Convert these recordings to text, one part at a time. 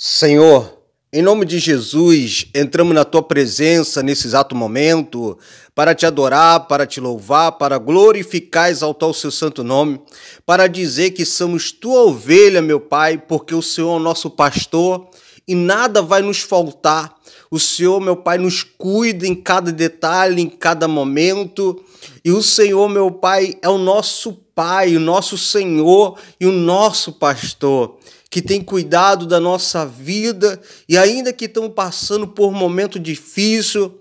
Senhor, em nome de Jesus, entramos na tua presença nesse exato momento para te adorar, para te louvar, para glorificar, exaltar o seu santo nome, para dizer que somos tua ovelha, meu Pai, porque o Senhor é o nosso pastor e nada vai nos faltar. O Senhor, meu Pai, nos cuida em cada detalhe, em cada momento. E o Senhor, meu Pai, é o nosso Pai, o nosso Senhor e o nosso pastor que tem cuidado da nossa vida e ainda que estamos passando por momento difícil,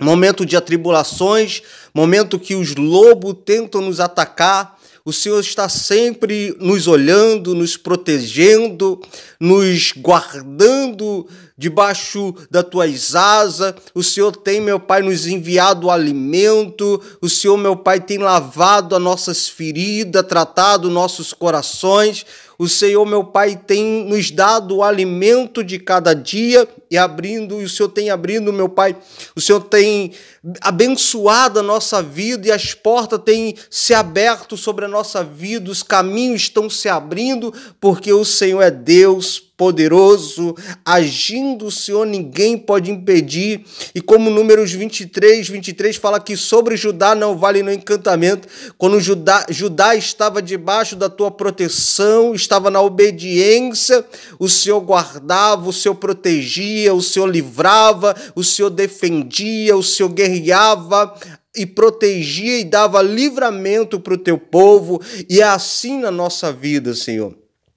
momento de atribulações, momento que os lobos tentam nos atacar, o Senhor está sempre nos olhando, nos protegendo, nos guardando debaixo das tuas asas. O Senhor tem, meu Pai, nos enviado alimento. O Senhor, meu Pai, tem lavado as nossas feridas, tratado nossos corações. O Senhor, meu Pai, tem nos dado o alimento de cada dia e abrindo, e o Senhor tem abrindo, meu Pai, o Senhor tem abençoado a nossa vida e as portas têm se aberto sobre a nossa vida, os caminhos estão se abrindo, porque o Senhor é Deus poderoso, agindo o Senhor, ninguém pode impedir. E como Números 23, 23 fala que sobre Judá não vale no encantamento, quando Judá, Judá estava debaixo da tua proteção, estava na obediência, o Senhor guardava, o Senhor protegia, o Senhor livrava, o Senhor defendia, o Senhor guerreava, e protegia e dava livramento para o teu povo, e é assim na nossa vida, Senhor.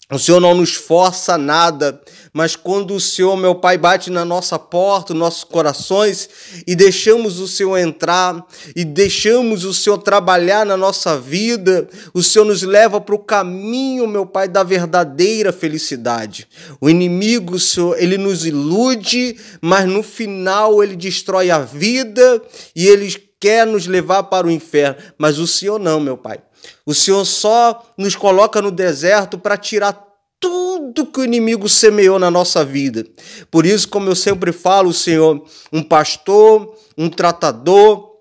O Senhor não nos força nada, mas quando o Senhor, meu Pai, bate na nossa porta, nossos corações, e deixamos o Senhor entrar, e deixamos o Senhor trabalhar na nossa vida, o Senhor nos leva para o caminho, meu Pai, da verdadeira felicidade. O inimigo, Senhor, ele nos ilude, mas no final ele destrói a vida e ele quer nos levar para o inferno. Mas o Senhor não, meu Pai. O Senhor só nos coloca no deserto para tirar tudo que o inimigo semeou na nossa vida. Por isso, como eu sempre falo, o Senhor, um pastor, um tratador,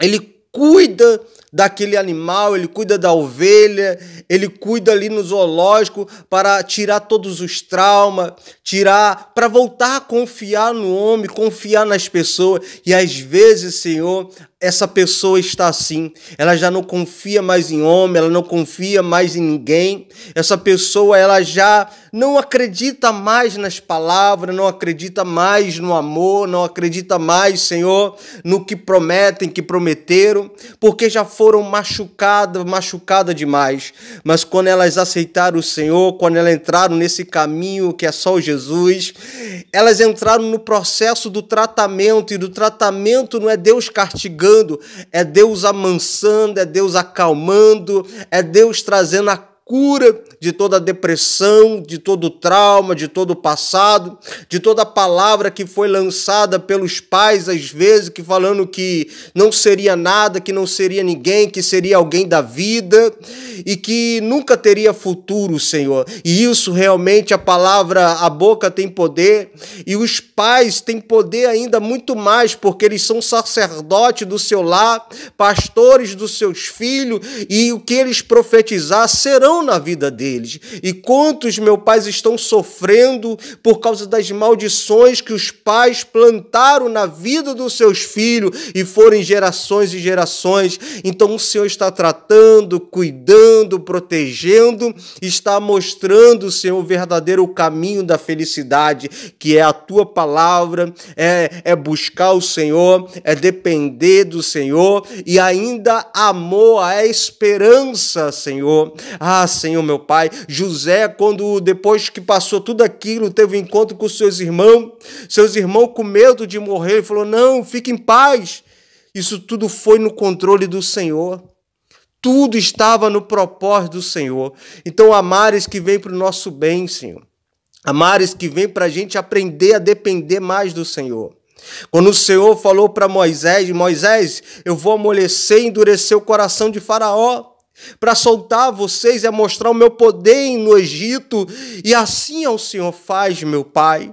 ele cuida daquele animal, ele cuida da ovelha, ele cuida ali no zoológico para tirar todos os traumas, tirar para voltar a confiar no homem, confiar nas pessoas. E às vezes, Senhor, essa pessoa está assim, ela já não confia mais em homem, ela não confia mais em ninguém. Essa pessoa ela já não acredita mais nas palavras, não acredita mais no amor, não acredita mais, Senhor, no que prometem, que prometeram, porque já foram machucadas, machucada demais. Mas quando elas aceitaram o Senhor, quando elas entraram nesse caminho que é só Jesus, elas entraram no processo do tratamento e do tratamento não é Deus castigando chegando, é Deus amansando, é Deus acalmando, é Deus trazendo a cura de toda depressão, de todo trauma, de todo passado, de toda palavra que foi lançada pelos pais às vezes que falando que não seria nada, que não seria ninguém, que seria alguém da vida e que nunca teria futuro, Senhor. E isso realmente a palavra, a boca tem poder e os pais têm poder ainda muito mais porque eles são sacerdotes do seu lar, pastores dos seus filhos e o que eles profetizar serão maldição na vida deles. E quantos, meu pais, estão sofrendo por causa das maldições que os pais plantaram na vida dos seus filhos e foram gerações e gerações. Então o Senhor está tratando, cuidando, protegendo, está mostrando, Senhor, o verdadeiro caminho da felicidade, que é a tua palavra, é, é buscar o Senhor, é depender do Senhor e ainda amor, a esperança, Senhor. Ah, Senhor meu Pai. José, quando depois que passou tudo aquilo, teve um encontro com seus irmãos, seus irmãos com medo de morrer, ele falou: Não, fique em paz. Isso tudo foi no controle do Senhor. Tudo estava no propósito do Senhor. Então, amares que vem para o nosso bem, Senhor. Amares que vem para a gente aprender a depender mais do Senhor. Quando o Senhor falou para Moisés, Moisés, eu vou amolecer e endurecer o coração de Faraó para soltar vocês é mostrar o meu poder no Egito, e assim ao é Senhor faz, meu Pai.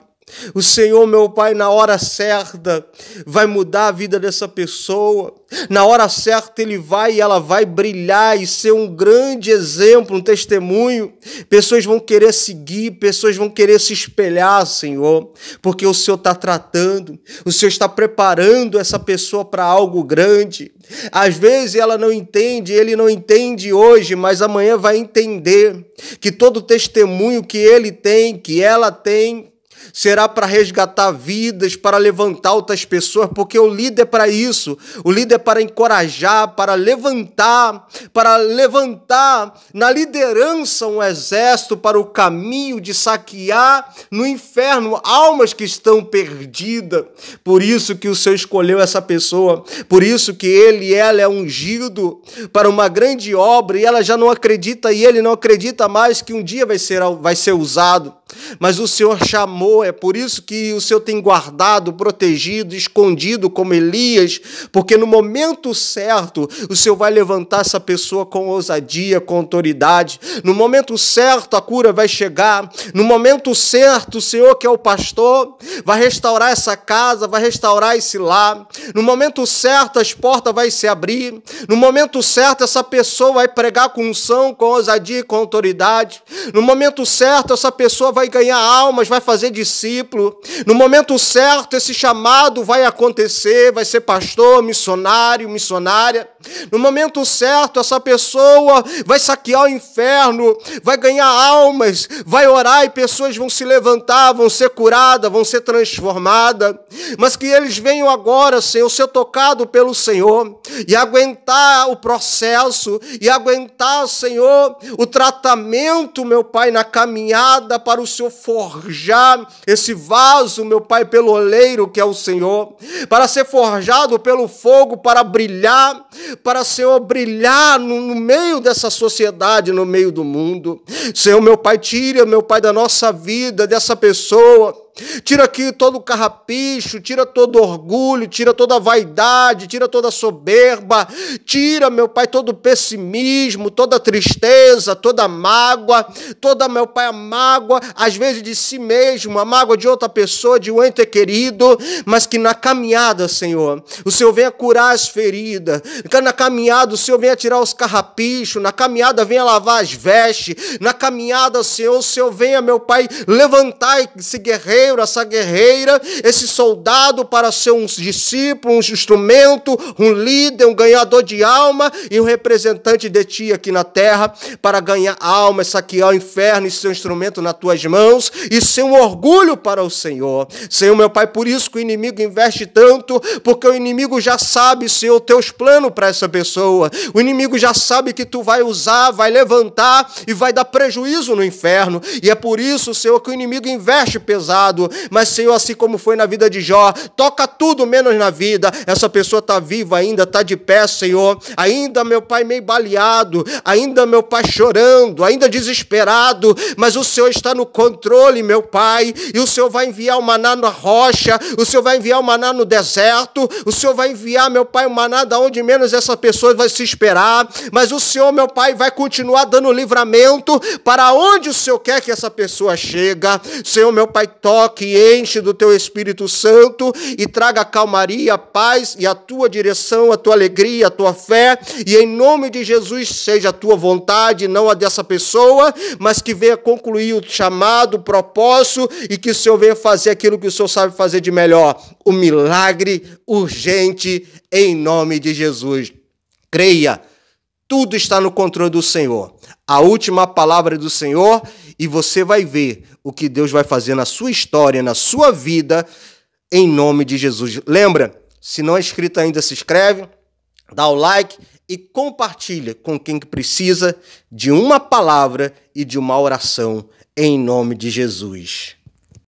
O Senhor, meu Pai, na hora certa, vai mudar a vida dessa pessoa. Na hora certa, Ele vai e ela vai brilhar e ser um grande exemplo, um testemunho. Pessoas vão querer seguir, pessoas vão querer se espelhar, Senhor, porque o Senhor está tratando, o Senhor está preparando essa pessoa para algo grande. Às vezes ela não entende, ele não entende hoje, mas amanhã vai entender que todo testemunho que ele tem, que ela tem, será para resgatar vidas, para levantar outras pessoas, porque o líder é para isso. O líder é para encorajar, para levantar, para levantar na liderança um exército para o caminho de saquear no inferno almas que estão perdidas. Por isso que o Senhor escolheu essa pessoa, por isso que ele e ela é ungido para uma grande obra e ela já não acredita e ele não acredita mais que um dia vai ser, vai ser usado. Mas o Senhor chamou é por isso que o Senhor tem guardado, protegido, escondido como Elias, porque no momento certo o Senhor vai levantar essa pessoa com ousadia, com autoridade. No momento certo a cura vai chegar, no momento certo o Senhor, que é o pastor, vai restaurar essa casa, vai restaurar esse lar. No momento certo as portas vai se abrir, no momento certo essa pessoa vai pregar com unção, com ousadia e com autoridade. No momento certo essa pessoa vai ganhar almas, vai fazer de discípulo. No momento certo, esse chamado vai acontecer, vai ser pastor, missionário, missionária. No momento certo, essa pessoa vai saquear o inferno, vai ganhar almas, vai orar e pessoas vão se levantar, vão ser curadas, vão ser transformadas. Mas que eles venham agora, Senhor, ser tocado pelo Senhor e aguentar o processo e aguentar, Senhor, o tratamento, meu Pai, na caminhada para o Senhor forjar esse vaso, meu Pai, pelo oleiro que é o Senhor, para ser forjado pelo fogo, para brilhar, para, Senhor, brilhar no, no meio dessa sociedade, no meio do mundo. Senhor, meu Pai, tira, meu Pai, da nossa vida, dessa pessoa Tira aqui todo o carrapicho, tira todo orgulho, tira toda vaidade, tira toda soberba, tira, meu Pai, todo pessimismo, toda tristeza, toda mágoa, toda, meu Pai, a mágoa, às vezes de si mesmo, a mágoa de outra pessoa, de um ente querido, mas que na caminhada, Senhor, o Senhor venha curar as feridas, na caminhada o Senhor venha tirar os carrapichos, na caminhada venha lavar as vestes, na caminhada, Senhor, o Senhor venha, meu Pai, levantar esse guerreiro guerreiro, essa guerreira, esse soldado para ser um discípulo, um instrumento, um líder, um ganhador de alma e um representante de ti aqui na terra para ganhar alma, saquear é o inferno e ser um instrumento nas tuas mãos e ser um orgulho para o Senhor. Senhor, meu Pai, por isso que o inimigo investe tanto, porque o inimigo já sabe, Senhor, teus planos para essa pessoa. O inimigo já sabe que tu vai usar, vai levantar e vai dar prejuízo no inferno. E é por isso, Senhor, que o inimigo investe pesado pecado, mas, Senhor, assim como foi na vida de Jó, toca tudo menos na vida. Essa pessoa está viva ainda, está de pé, Senhor. Ainda, meu Pai, meio baleado, ainda, meu Pai, chorando, ainda desesperado, mas o Senhor está no controle, meu Pai, e o Senhor vai enviar o maná na rocha, o Senhor vai enviar o maná no deserto, o Senhor vai enviar, meu Pai, o maná da onde menos essa pessoa vai se esperar, mas o Senhor, meu Pai, vai continuar dando livramento para onde o Senhor quer que essa pessoa chega. Senhor, meu Pai, toca toque, enche do teu Espírito Santo e traga a calmaria, a paz e a tua direção, a tua alegria, a tua fé. E em nome de Jesus, seja a tua vontade, não a dessa pessoa, mas que venha concluir o chamado, o propósito e que o Senhor venha fazer aquilo que o Senhor sabe fazer de melhor. O milagre urgente em nome de Jesus. Creia, tudo está no controle do Senhor. A última palavra do Senhor e você vai ver o que Deus vai fazer na sua história, na sua vida, em nome de Jesus. Lembra, se não é inscrito ainda, se inscreve, dá o like e compartilha com quem precisa de uma palavra e de uma oração em nome de Jesus.